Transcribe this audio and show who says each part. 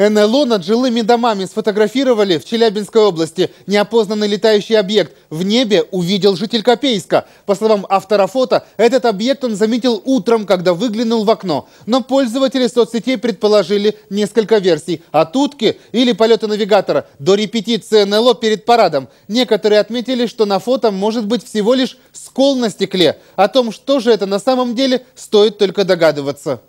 Speaker 1: НЛО над жилыми домами сфотографировали в Челябинской области. Неопознанный летающий объект в небе увидел житель Копейска. По словам автора фото, этот объект он заметил утром, когда выглянул в окно. Но пользователи соцсетей предположили несколько версий. От утки или полета навигатора до репетиции НЛО перед парадом. Некоторые отметили, что на фото может быть всего лишь скол на стекле. О том, что же это на самом деле, стоит только догадываться.